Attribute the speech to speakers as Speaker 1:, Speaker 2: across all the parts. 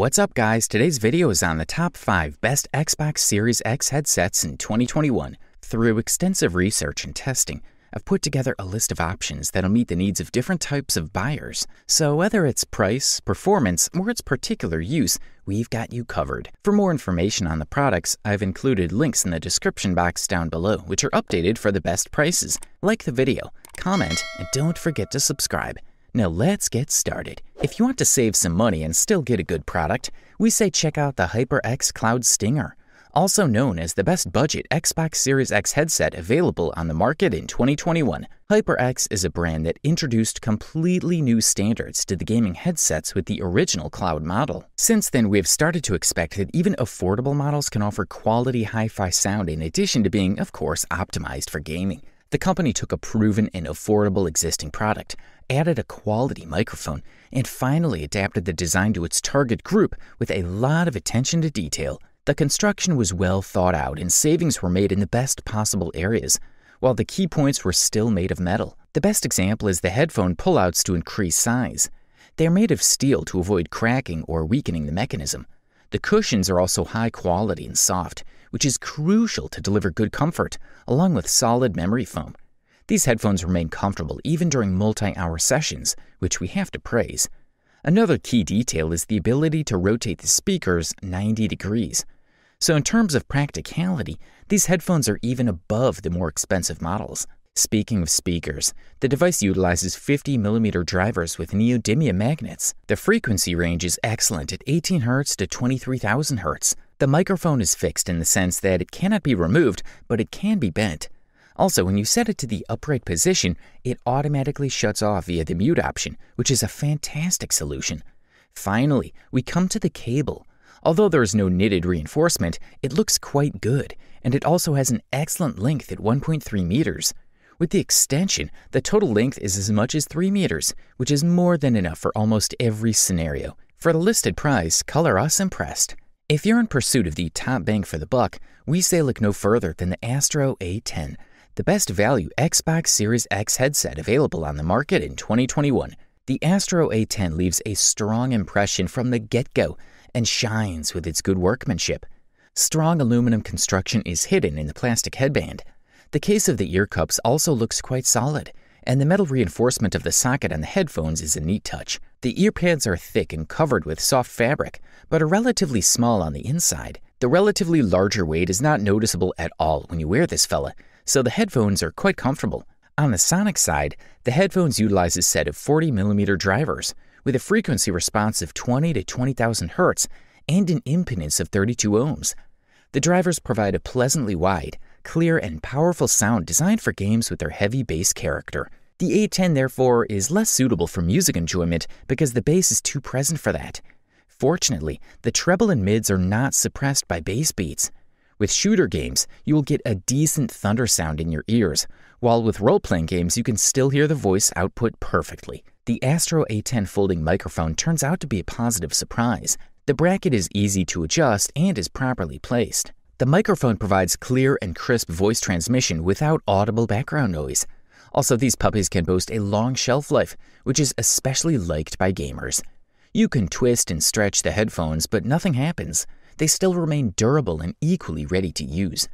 Speaker 1: What's up guys, today's video is on the top 5 best Xbox Series X headsets in 2021. Through extensive research and testing, I've put together a list of options that'll meet the needs of different types of buyers. So whether it's price, performance, or its particular use, we've got you covered. For more information on the products, I've included links in the description box down below, which are updated for the best prices. Like the video, comment, and don't forget to subscribe. Now let's get started. If you want to save some money and still get a good product, we say check out the HyperX Cloud Stinger, also known as the best budget Xbox Series X headset available on the market in 2021. HyperX is a brand that introduced completely new standards to the gaming headsets with the original cloud model. Since then, we have started to expect that even affordable models can offer quality hi-fi sound in addition to being, of course, optimized for gaming the company took a proven and affordable existing product, added a quality microphone, and finally adapted the design to its target group with a lot of attention to detail. The construction was well thought out and savings were made in the best possible areas, while the key points were still made of metal. The best example is the headphone pullouts to increase size. They are made of steel to avoid cracking or weakening the mechanism. The cushions are also high quality and soft, which is crucial to deliver good comfort, along with solid memory foam. These headphones remain comfortable even during multi-hour sessions, which we have to praise. Another key detail is the ability to rotate the speakers 90 degrees. So in terms of practicality, these headphones are even above the more expensive models. Speaking of speakers, the device utilizes 50mm drivers with neodymium magnets. The frequency range is excellent at 18Hz to 23,000Hz. The microphone is fixed in the sense that it cannot be removed, but it can be bent. Also, when you set it to the upright position, it automatically shuts off via the mute option, which is a fantastic solution. Finally, we come to the cable. Although there is no knitted reinforcement, it looks quite good, and it also has an excellent length at 1.3 meters. With the extension, the total length is as much as 3 meters, which is more than enough for almost every scenario. For the listed price, color us impressed. If you're in pursuit of the top bang for the buck, we say look no further than the Astro A10 the best value Xbox Series X headset available on the market in 2021. The Astro A10 leaves a strong impression from the get go and shines with its good workmanship. Strong aluminum construction is hidden in the plastic headband. The case of the ear cups also looks quite solid, and the metal reinforcement of the socket on the headphones is a neat touch. The earpads are thick and covered with soft fabric, but are relatively small on the inside. The relatively larger weight is not noticeable at all when you wear this fella, so the headphones are quite comfortable. On the sonic side, the headphones utilize a set of 40mm drivers with a frequency response of 20 to 20,000 Hz and an impedance of 32 ohms. The drivers provide a pleasantly wide, clear, and powerful sound designed for games with their heavy bass character. The A10, therefore, is less suitable for music enjoyment because the bass is too present for that. Fortunately, the treble and mids are not suppressed by bass beats, with shooter games, you will get a decent thunder sound in your ears, while with role playing games, you can still hear the voice output perfectly. The Astro A10 folding microphone turns out to be a positive surprise. The bracket is easy to adjust and is properly placed. The microphone provides clear and crisp voice transmission without audible background noise. Also, these puppies can boast a long shelf life, which is especially liked by gamers. You can twist and stretch the headphones, but nothing happens. They still remain durable and equally ready to use.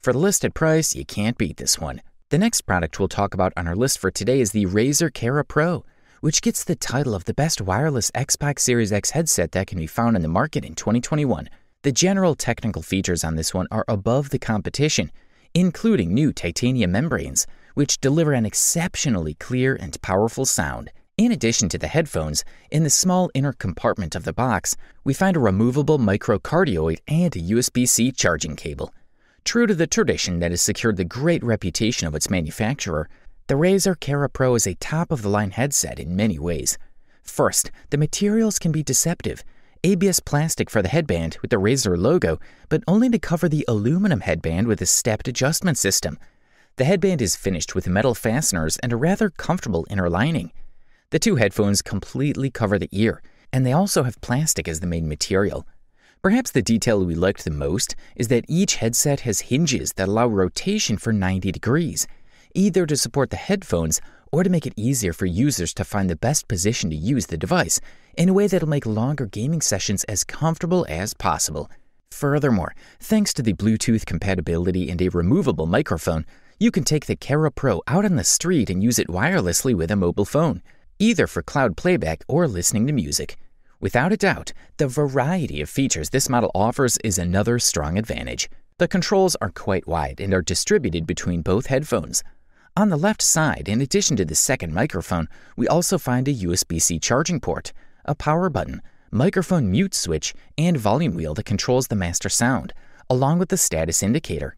Speaker 1: For the listed price, you can't beat this one. The next product we'll talk about on our list for today is the Razer Cara Pro, which gets the title of the best wireless Xbox Series X headset that can be found in the market in 2021. The general technical features on this one are above the competition, including new titanium membranes, which deliver an exceptionally clear and powerful sound. In addition to the headphones, in the small inner compartment of the box, we find a removable microcardioid and a USB-C charging cable. True to the tradition that has secured the great reputation of its manufacturer, the Razer Cara Pro is a top-of-the-line headset in many ways. First, the materials can be deceptive. ABS plastic for the headband with the Razer logo, but only to cover the aluminum headband with a stepped adjustment system. The headband is finished with metal fasteners and a rather comfortable inner lining. The two headphones completely cover the ear, and they also have plastic as the main material. Perhaps the detail we liked the most is that each headset has hinges that allow rotation for 90 degrees, either to support the headphones or to make it easier for users to find the best position to use the device in a way that'll make longer gaming sessions as comfortable as possible. Furthermore, thanks to the Bluetooth compatibility and a removable microphone, you can take the Kara Pro out on the street and use it wirelessly with a mobile phone either for cloud playback or listening to music. Without a doubt, the variety of features this model offers is another strong advantage. The controls are quite wide and are distributed between both headphones. On the left side, in addition to the second microphone, we also find a USB-C charging port, a power button, microphone mute switch, and volume wheel that controls the master sound, along with the status indicator.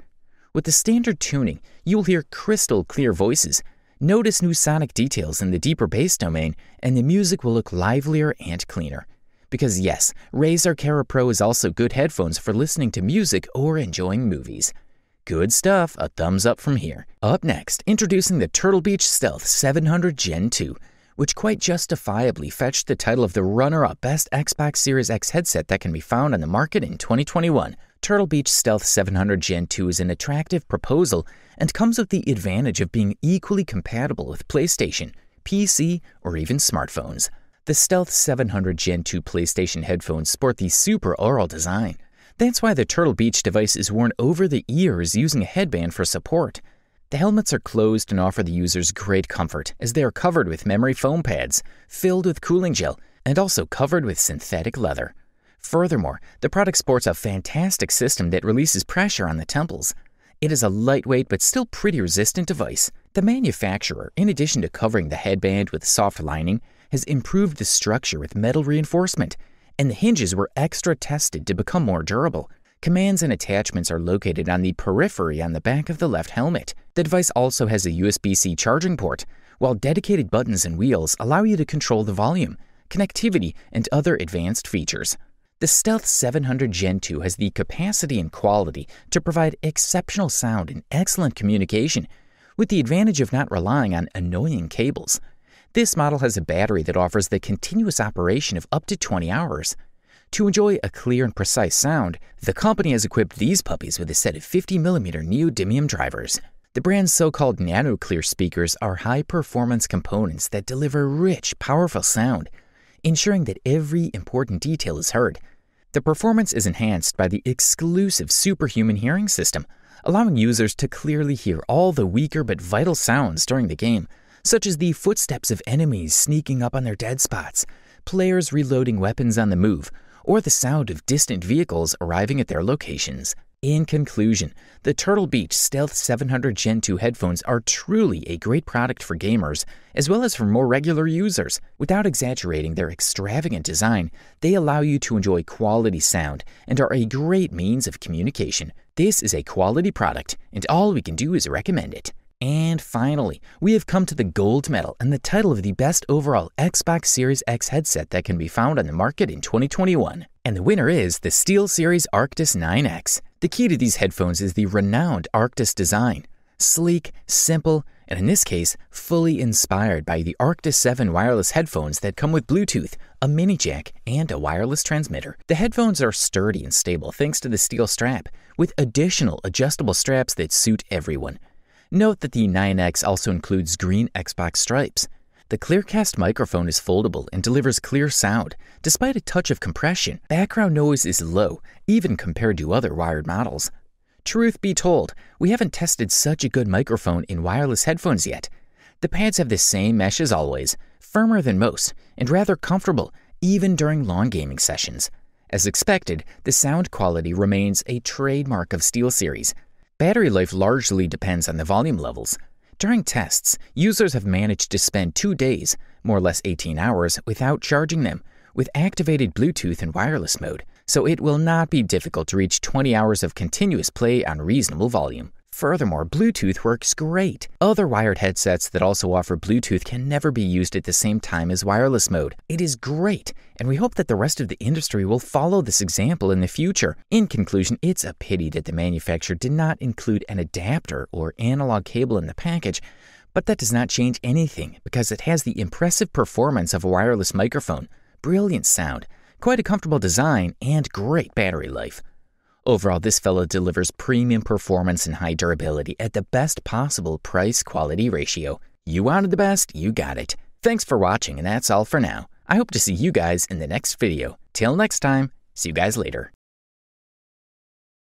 Speaker 1: With the standard tuning, you'll hear crystal clear voices Notice new sonic details in the deeper bass domain, and the music will look livelier and cleaner. Because yes, Razer Arcara Pro is also good headphones for listening to music or enjoying movies. Good stuff, a thumbs up from here. Up next, introducing the Turtle Beach Stealth 700 Gen 2, which quite justifiably fetched the title of the runner-up best Xbox Series X headset that can be found on the market in 2021. Turtle Beach Stealth 700 Gen 2 is an attractive proposal and comes with the advantage of being equally compatible with PlayStation, PC, or even smartphones. The Stealth 700 Gen 2 PlayStation headphones sport the super aural design. That's why the Turtle Beach device is worn over the ears using a headband for support. The helmets are closed and offer the users great comfort as they are covered with memory foam pads, filled with cooling gel, and also covered with synthetic leather. Furthermore, the product sports a fantastic system that releases pressure on the temples. It is a lightweight but still pretty resistant device. The manufacturer, in addition to covering the headband with soft lining, has improved the structure with metal reinforcement, and the hinges were extra tested to become more durable. Commands and attachments are located on the periphery on the back of the left helmet. The device also has a USB-C charging port, while dedicated buttons and wheels allow you to control the volume, connectivity, and other advanced features. The Stealth 700 Gen 2 has the capacity and quality to provide exceptional sound and excellent communication, with the advantage of not relying on annoying cables. This model has a battery that offers the continuous operation of up to 20 hours. To enjoy a clear and precise sound, the company has equipped these puppies with a set of 50mm neodymium drivers. The brand's so-called NanoClear speakers are high-performance components that deliver rich, powerful sound, ensuring that every important detail is heard. The performance is enhanced by the exclusive superhuman hearing system, allowing users to clearly hear all the weaker but vital sounds during the game, such as the footsteps of enemies sneaking up on their dead spots, players reloading weapons on the move, or the sound of distant vehicles arriving at their locations. In conclusion, the Turtle Beach Stealth 700 Gen 2 headphones are truly a great product for gamers, as well as for more regular users. Without exaggerating their extravagant design, they allow you to enjoy quality sound and are a great means of communication. This is a quality product, and all we can do is recommend it. And finally, we have come to the gold medal and the title of the best overall Xbox Series X headset that can be found on the market in 2021. And the winner is the SteelSeries Arctis 9X. The key to these headphones is the renowned Arctis design. Sleek, simple, and in this case, fully inspired by the Arctis 7 wireless headphones that come with Bluetooth, a mini jack, and a wireless transmitter. The headphones are sturdy and stable thanks to the steel strap, with additional adjustable straps that suit everyone. Note that the 9X also includes green Xbox stripes, the Clearcast microphone is foldable and delivers clear sound. Despite a touch of compression, background noise is low, even compared to other wired models. Truth be told, we haven't tested such a good microphone in wireless headphones yet. The pads have the same mesh as always, firmer than most, and rather comfortable, even during long gaming sessions. As expected, the sound quality remains a trademark of SteelSeries. Battery life largely depends on the volume levels, during tests, users have managed to spend two days, more or less 18 hours, without charging them, with activated Bluetooth and wireless mode, so it will not be difficult to reach 20 hours of continuous play on reasonable volume. Furthermore, Bluetooth works great. Other wired headsets that also offer Bluetooth can never be used at the same time as wireless mode. It is great, and we hope that the rest of the industry will follow this example in the future. In conclusion, it's a pity that the manufacturer did not include an adapter or analog cable in the package, but that does not change anything because it has the impressive performance of a wireless microphone, brilliant sound, quite a comfortable design, and great battery life. Overall, this fella delivers premium performance and high durability at the best possible price-quality ratio. You wanted the best, you got it. Thanks for watching, and that's all for now. I hope to see you guys in the next video. Till next time, see you guys later.